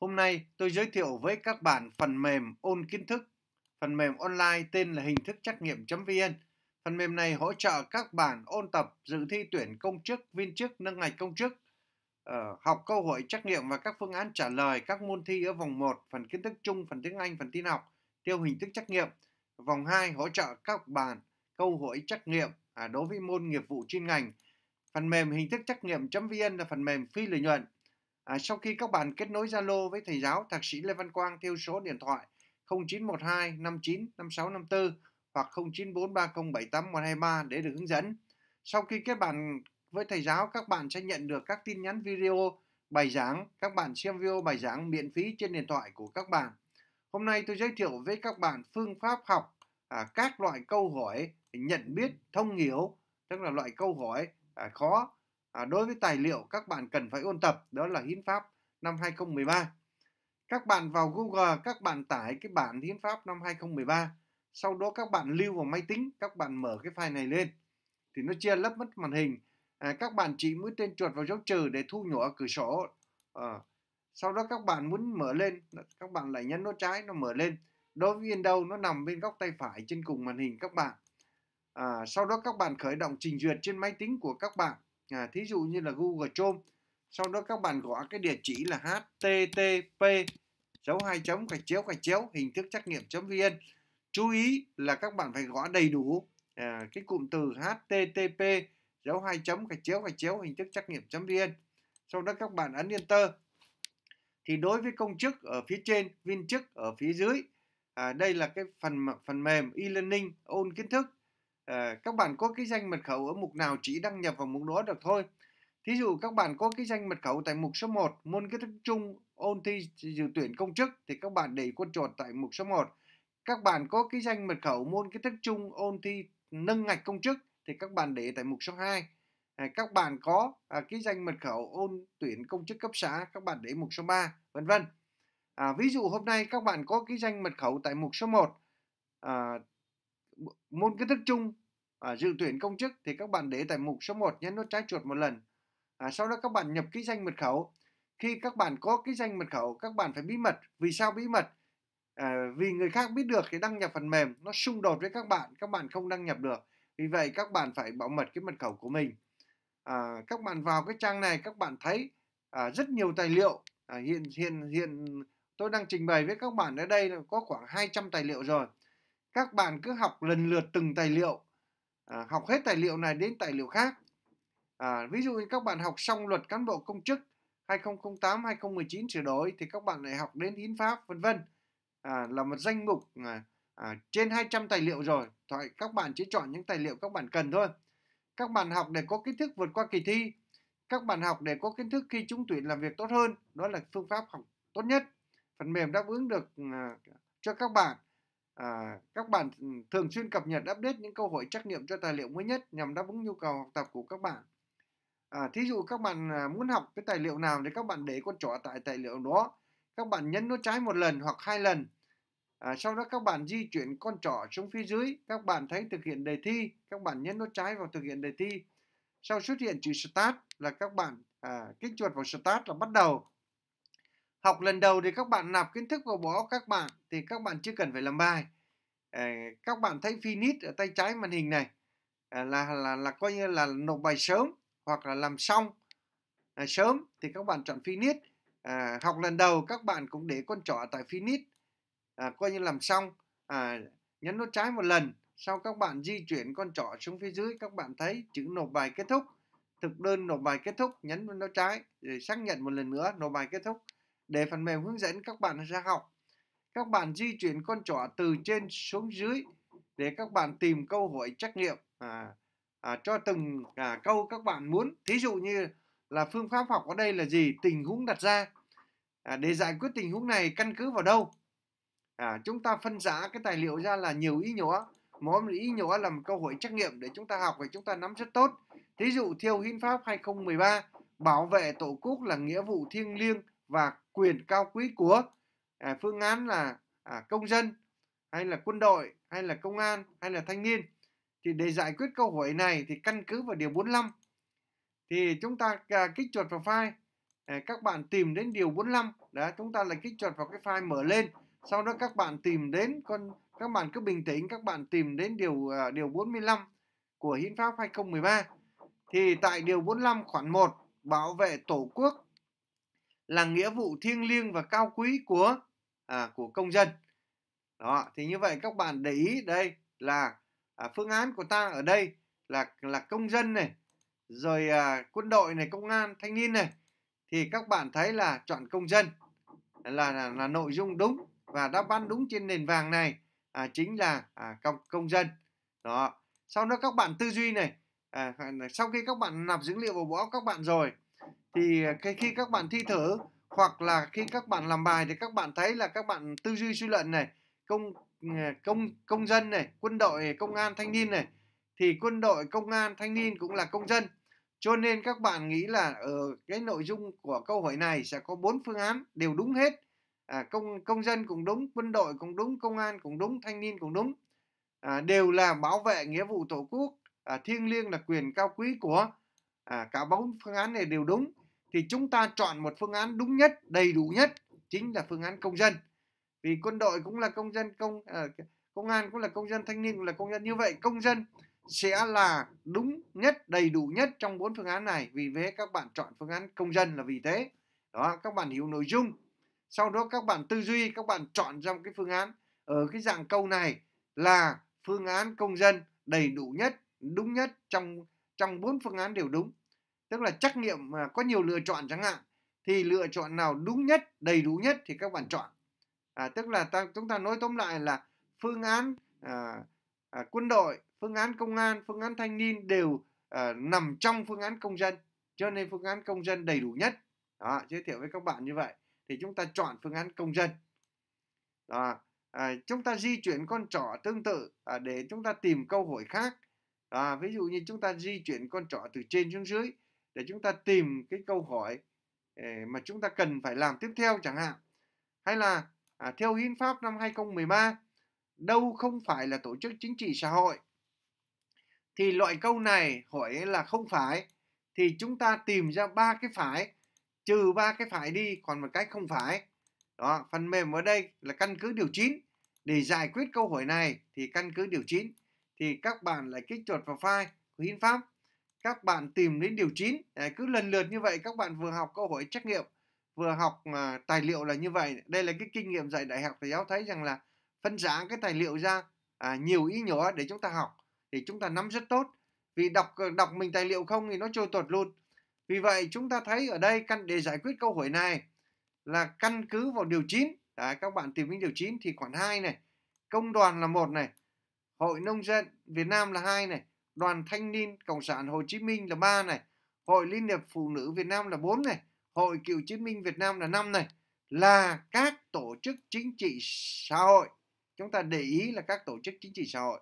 Hôm nay tôi giới thiệu với các bạn phần mềm ôn kiến thức. Phần mềm online tên là hình thức trắc nghiệm.vn. Phần mềm này hỗ trợ các bạn ôn tập dự thi tuyển công chức, viên chức, nâng ngạch công chức, ờ, học câu hỏi trắc nghiệm và các phương án trả lời các môn thi ở vòng 1, phần kiến thức chung, phần tiếng Anh, phần tin học, theo hình thức trắc nghiệm. Vòng 2 hỗ trợ các bạn câu hỏi trắc nghiệm à, đối với môn nghiệp vụ chuyên ngành. Phần mềm hình thức trắc nghiệm.vn là phần mềm phi lợi nhuận À, sau khi các bạn kết nối Zalo với thầy giáo Thạc sĩ Lê Văn Quang theo số điện thoại 0912 59 5654 hoặc 0943078123 để được hướng dẫn. Sau khi kết bạn với thầy giáo, các bạn sẽ nhận được các tin nhắn video bài giảng. Các bạn xem video bài giảng miễn phí trên điện thoại của các bạn. Hôm nay tôi giới thiệu với các bạn phương pháp học à, các loại câu hỏi nhận biết thông hiểu, tức là loại câu hỏi à, khó à, đối với tài liệu các bạn cần phải ôn tập đó là hiến pháp năm 2013 các bạn vào Google các bạn tải cái bản hiến pháp năm 2013 sau đó các bạn lưu vào máy tính các bạn mở cái file này lên thì nó chia lấp mất màn hình à, các bạn chỉ mũi tên chuột vào dấu trừ để thu nhỏ cửa sổ à, sau đó các bạn muốn mở lên các bạn lại nhấn nút trái nó mở lên đối với đâu nó nằm bên góc tay phải trên cùng màn hình các bạn à, sau đó các bạn khởi động trình duyệt trên máy tính của các bạn à, thí dụ như là Google Chrome sau đó các bạn gõ cái địa chỉ là http dấu hai chấm gạch chéo gạch chéo hình thức trắc nghiệm vn chú ý là các bạn phải gõ đầy đủ à, cái cụm từ http dấu hai chấm gạch chéo gạch chéo hình thức trắc nghiệm vn sau đó các bạn ấn enter thì đối với công chức ở phía trên viên chức ở phía dưới à, đây là cái phần phần mềm e-learning ôn kiến thức Ờ, các bạn có cái danh mật khẩu ở mục nào chỉ đăng nhập vào mục đó được thôi thí dụ các bạn có cái danh mật khẩu tại mục số 1 môn kiến thức chung ôn thi dự tuyển công chức thì các bạn để con chuột tại mục số 1 các bạn có cái danh mật khẩu môn kiến thức chung ôn thi nâng ngạch công chức thì các bạn để tại mục số 2 ờ, các bạn có à, cái danh mật khẩu ôn tuyển công chức cấp xã các bạn để mục số 3 vân vân à, ví dụ hôm nay các bạn có cái danh mật khẩu tại mục số 1 à, môn kiến thức chung à, dự tuyển công chức thì các bạn để tại mục số 1 nhấn nút trái chuột một lần. À, sau đó các bạn nhập ký danh mật khẩu. Khi các bạn có ký danh mật khẩu, các bạn phải bí mật. Vì sao bí mật? À, vì người khác biết được thì đăng nhập phần mềm nó xung đột với các bạn, các bạn không đăng nhập được. Vì vậy các bạn phải bảo mật cái mật khẩu của mình. À, các bạn vào cái trang này các bạn thấy à, rất nhiều tài liệu. À, hiện hiện hiện tôi đang trình bày với các bạn ở đây là có khoảng 200 tài liệu rồi. Các bạn cứ học lần lượt từng tài liệu À, học hết tài liệu này đến tài liệu khác à, ví dụ như các bạn học xong luật cán bộ công chức 2008 2019 sửa đổi thì các bạn lại học đến hiến pháp vân vân à, là một danh mục à, à, trên 200 tài liệu rồi thoại các bạn chỉ chọn những tài liệu các bạn cần thôi các bạn học để có kiến thức vượt qua kỳ thi các bạn học để có kiến thức khi trúng tuyển làm việc tốt hơn đó là phương pháp học tốt nhất phần mềm đáp ứng được à, cho các bạn À, các bạn ừ, thường xuyên cập nhật update những câu hỏi trắc nghiệm cho tài liệu mới nhất nhằm đáp ứng nhu cầu học tập của các bạn. À, thí dụ các bạn à, muốn học cái tài liệu nào thì các bạn để con trỏ tại tài liệu đó. Các bạn nhấn nút trái một lần hoặc hai lần. À, sau đó các bạn di chuyển con trỏ xuống phía dưới. Các bạn thấy thực hiện đề thi. Các bạn nhấn nút trái vào thực hiện đề thi. Sau xuất hiện chữ Start là các bạn à, kích chuột vào Start là bắt đầu học lần đầu thì các bạn nạp kiến thức vào bộ óc các bạn thì các bạn chưa cần phải làm bài ờ, các bạn thấy finish ở tay trái màn hình này ờ, là là là coi như là nộp bài sớm hoặc là làm xong à, sớm thì các bạn chọn finish à, học lần đầu các bạn cũng để con trỏ tại finish à, coi như làm xong à, nhấn nút trái một lần sau các bạn di chuyển con trỏ xuống phía dưới các bạn thấy chữ nộp bài kết thúc thực đơn nộp bài kết thúc nhấn nút trái rồi xác nhận một lần nữa nộp bài kết thúc để phần mềm hướng dẫn các bạn ra học. Các bạn di chuyển con trỏ từ trên xuống dưới để các bạn tìm câu hỏi trắc nghiệm à, à, cho từng à, câu các bạn muốn. Thí dụ như là phương pháp học ở đây là gì, tình huống đặt ra. À, để giải quyết tình huống này căn cứ vào đâu? À, chúng ta phân giả cái tài liệu ra là nhiều ý nhỏ. Mỗi ý nhỏ là một câu hỏi trắc nghiệm để chúng ta học và chúng ta nắm rất tốt. Thí dụ Thiêu Hiến Pháp 2013, bảo vệ Tổ quốc là nghĩa vụ thiêng liêng và quyền cao quý của à, phương án là à, công dân hay là quân đội hay là công an hay là thanh niên thì để giải quyết câu hỏi này thì căn cứ vào điều 45 thì chúng ta à, kích chuột vào file à, các bạn tìm đến điều 45 đó chúng ta là kích chuột vào cái file mở lên sau đó các bạn tìm đến con các bạn cứ bình tĩnh các bạn tìm đến điều à, điều 45 của hiến pháp 2013 thì tại điều 45 khoản 1 bảo vệ tổ quốc là nghĩa vụ thiêng liêng và cao quý của à, của công dân đó thì như vậy các bạn để ý đây là à, phương án của ta ở đây là là công dân này rồi à, quân đội này công an thanh niên này thì các bạn thấy là chọn công dân là là, là nội dung đúng và đáp án đúng trên nền vàng này à, chính là à, công công dân đó sau đó các bạn tư duy này à, sau khi các bạn nạp dữ liệu vào bộ óc các bạn rồi thì à, cái khi các bạn thi thử hoặc là khi các bạn làm bài thì các bạn thấy là các bạn tư duy suy luận này công à, công công dân này quân đội công an thanh niên này thì quân đội công an thanh niên cũng là công dân cho nên các bạn nghĩ là ở ờ, cái nội dung của câu hỏi này sẽ có bốn phương án đều đúng hết à, công công dân cũng đúng quân đội cũng đúng công an cũng đúng thanh niên cũng đúng à, đều là bảo vệ nghĩa vụ tổ quốc à, thiêng liêng là quyền cao quý của à, cả bốn phương án này đều đúng thì chúng ta chọn một phương án đúng nhất đầy đủ nhất chính là phương án công dân vì quân đội cũng là công dân công ờ, công an cũng là công dân thanh niên cũng là công dân như vậy công dân sẽ là đúng nhất đầy đủ nhất trong bốn phương án này vì thế các bạn chọn phương án công dân là vì thế đó các bạn hiểu nội dung sau đó các bạn tư duy các bạn chọn ra một cái phương án ở cái dạng câu này là phương án công dân đầy đủ nhất đúng nhất trong trong bốn phương án đều đúng tức là trắc nghiệm mà có nhiều lựa chọn chẳng hạn thì lựa chọn nào đúng nhất đầy đủ nhất thì các bạn chọn à, tức là ta, chúng ta nói tóm lại là phương án à, à, quân đội phương án công an phương án thanh niên đều à, nằm trong phương án công dân cho nên phương án công dân đầy đủ nhất đó, giới thiệu với các bạn như vậy thì chúng ta chọn phương án công dân đó, à, chúng ta di chuyển con trỏ tương tự à, để chúng ta tìm câu hỏi khác à, ví dụ như chúng ta di chuyển con trỏ từ trên xuống dưới để chúng ta tìm cái câu hỏi ờ, mà chúng ta cần phải làm tiếp theo chẳng hạn hay là à, theo hiến pháp năm 2013 đâu không phải là tổ chức chính trị xã hội thì loại câu này hỏi là không phải thì chúng ta tìm ra ba cái phải trừ ba cái phải đi còn một cái không phải đó phần mềm ở đây là căn cứ điều 9 để giải quyết câu hỏi này thì căn cứ điều 9 thì các bạn lại kích chuột vào file của hiến pháp các bạn tìm đến điều 9 cứ lần lượt như vậy các bạn vừa học câu hỏi trắc nghiệm vừa học à, tài liệu là như vậy đây là cái kinh nghiệm dạy đại học thì giáo thấy rằng là phân giá cái tài liệu ra à, nhiều ý nhỏ để chúng ta học để chúng ta nắm rất tốt vì đọc ờ, đọc mình tài liệu không thì nó trôi tuột luôn vì vậy chúng ta thấy ở đây căn để giải quyết câu hỏi này là căn cứ vào điều 9 Đấy, các bạn tìm đến điều 9 thì khoản 2 này công đoàn là một này hội nông dân Việt Nam là hai này Đoàn Thanh niên Cộng sản Hồ Chí Minh là 3 này, Hội Liên hiệp Phụ nữ Việt Nam là 4 này, Hội Cựu Chiến binh Việt Nam là 5 này, là các tổ chức chính trị xã hội. Chúng ta để ý là các tổ chức chính trị xã hội.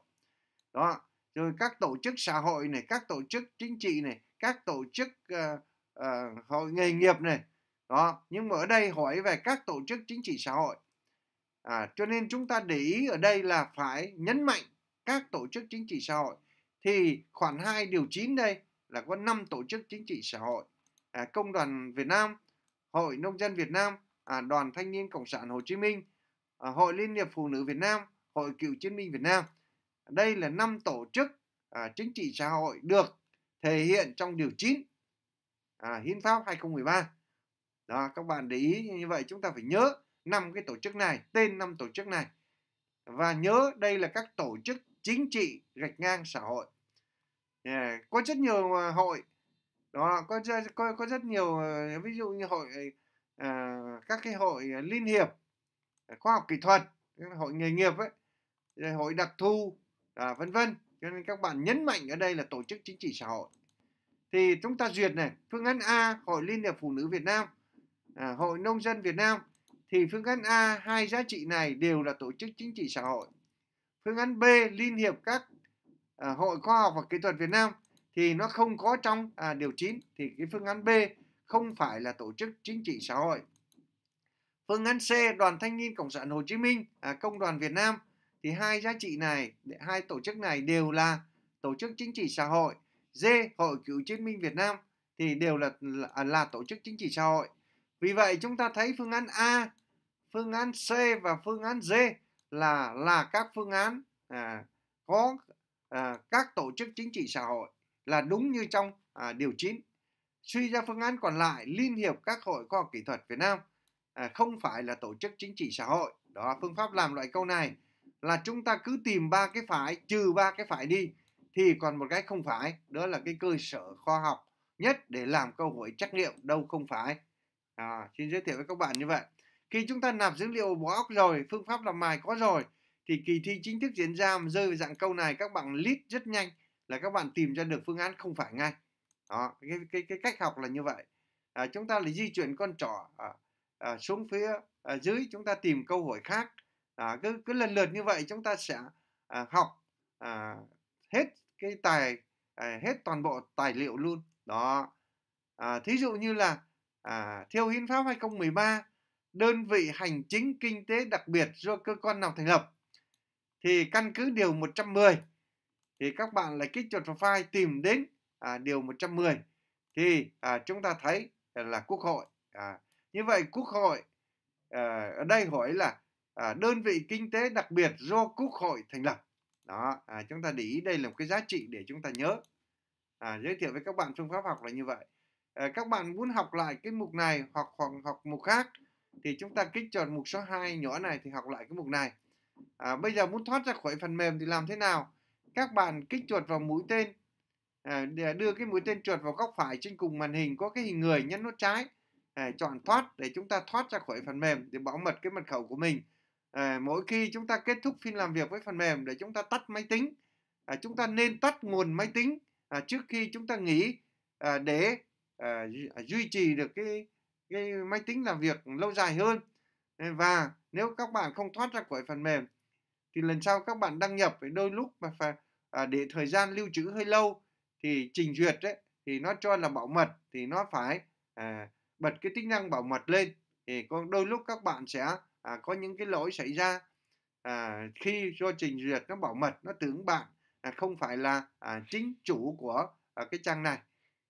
Đó, rồi các tổ chức xã hội này, các tổ chức chính trị này, các tổ chức uh, uh, hội nghề nghiệp này. Đó, nhưng mà ở đây hỏi về các tổ chức chính trị xã hội. À, cho nên chúng ta để ý ở đây là phải nhấn mạnh các tổ chức chính trị xã hội thì khoản 2 điều 9 đây là có 5 tổ chức chính trị xã hội à, Công đoàn Việt Nam, Hội Nông dân Việt Nam, à, Đoàn Thanh niên Cộng sản Hồ Chí Minh, à, Hội Liên hiệp Phụ nữ Việt Nam, Hội Cựu chiến binh Việt Nam. Đây là 5 tổ chức à, chính trị xã hội được thể hiện trong điều 9 à, Hiến pháp 2013. Đó, các bạn để ý như vậy chúng ta phải nhớ năm cái tổ chức này, tên năm tổ chức này. Và nhớ đây là các tổ chức chính trị gạch ngang xã hội yeah. có rất nhiều ờ, hội đó có có có rất nhiều ờ, ví dụ như hội à, các cái hội liên hiệp khoa học kỹ thuật hội nghề nghiệp ấy hội đặc thù à, vân vân cho nên các bạn nhấn mạnh ở đây là tổ chức chính trị xã hội thì chúng ta duyệt này phương án A hội liên hiệp phụ nữ Việt Nam à, hội nông dân Việt Nam thì phương án A hai giá trị này đều là tổ chức chính trị xã hội phương án B liên hiệp các À, hội Khoa học và Kỹ thuật Việt Nam thì nó không có trong à, điều 9 thì cái phương án B không phải là tổ chức chính trị xã hội. Phương án C Đoàn Thanh niên Cộng sản Hồ Chí Minh, à, Công đoàn Việt Nam thì hai giá trị này, hai tổ chức này đều là tổ chức chính trị xã hội. D Hội Cựu chiến binh Việt Nam thì đều là, là là tổ chức chính trị xã hội. Vì vậy chúng ta thấy phương án A, phương án C và phương án D là là các phương án à, có À, các tổ chức chính trị xã hội là đúng như trong à, điều 9. Suy ra phương án còn lại, Liên hiệp các hội khoa học kỹ thuật Việt Nam à, không phải là tổ chức chính trị xã hội. Đó, phương pháp làm loại câu này là chúng ta cứ tìm ba cái phải, trừ ba cái phải đi thì còn một cái không phải, đó là cái cơ sở khoa học nhất để làm câu hỏi trắc nghiệm đâu không phải. À, xin giới thiệu với các bạn như vậy. Khi chúng ta nạp dữ liệu bộ óc rồi, phương pháp làm mài có rồi thì kỳ thi chính thức diễn ra mà rơi vào dạng câu này các bạn lít rất nhanh là các bạn tìm ra được phương án không phải ngay đó cái cái, cái cách học là như vậy à, chúng ta lại di chuyển con trỏ à, à, xuống phía à, dưới chúng ta tìm câu hỏi khác à, cứ cứ lần lượt như vậy chúng ta sẽ à, học à, hết cái tài à, hết toàn bộ tài liệu luôn đó à, thí dụ như là à, theo hiến pháp 2013 đơn vị hành chính kinh tế đặc biệt do cơ quan nào thành lập thì căn cứ điều 110 thì các bạn lại kích chuột vào file tìm đến à, điều 110 thì à, chúng ta thấy là quốc hội à, như vậy quốc hội à, ở đây hỏi là à, đơn vị kinh tế đặc biệt do quốc hội thành lập đó à, chúng ta để ý đây là một cái giá trị để chúng ta nhớ à, giới thiệu với các bạn phương pháp học là như vậy à, các bạn muốn học lại cái mục này hoặc hoặc học mục khác thì chúng ta kích chuột mục số 2 nhỏ này thì học lại cái mục này à, bây giờ muốn thoát ra khỏi phần mềm thì làm thế nào các bạn kích chuột vào mũi tên à, đưa cái mũi tên chuột vào góc phải trên cùng màn hình có cái hình người nhấn nút trái à, chọn thoát để chúng ta thoát ra khỏi phần mềm để bảo mật cái mật khẩu của mình à, mỗi khi chúng ta kết thúc phiên làm việc với phần mềm để chúng ta tắt máy tính à, chúng ta nên tắt nguồn máy tính à, trước khi chúng ta nghỉ à, để à, duy à, trì được cái cái máy tính làm việc lâu dài hơn và nếu các bạn không thoát ra khỏi phần mềm thì lần sau các bạn đăng nhập với đôi lúc mà phải à, để thời gian lưu trữ hơi lâu thì trình duyệt đấy thì nó cho là bảo mật thì nó phải à, bật cái tính năng bảo mật lên thì có đôi lúc các bạn sẽ à, có những cái lỗi xảy ra à, khi do trình duyệt nó bảo mật nó tưởng bạn à, không phải là à, chính chủ của à, cái trang này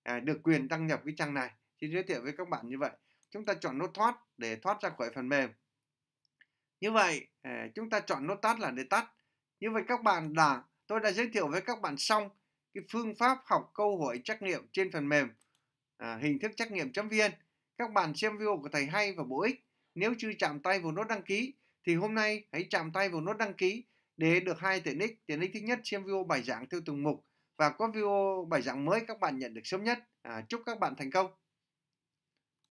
à, được quyền đăng nhập cái trang này xin giới thiệu với các bạn như vậy chúng ta chọn nút thoát để thoát ra khỏi phần mềm như vậy à, chúng ta chọn nút tắt là để tắt. Như vậy các bạn đã, tôi đã giới thiệu với các bạn xong cái phương pháp học câu hỏi trắc nghiệm trên phần mềm à, hình thức trắc nghiệm chấm viên. Các bạn xem video của thầy hay và bổ ích. Nếu chưa chạm tay vào nút đăng ký thì hôm nay hãy chạm tay vào nút đăng ký để được hai tiện ích. Tiện ích thứ nhất xem video bài giảng theo từng mục và có video bài giảng mới các bạn nhận được sớm nhất. À, chúc các bạn thành công.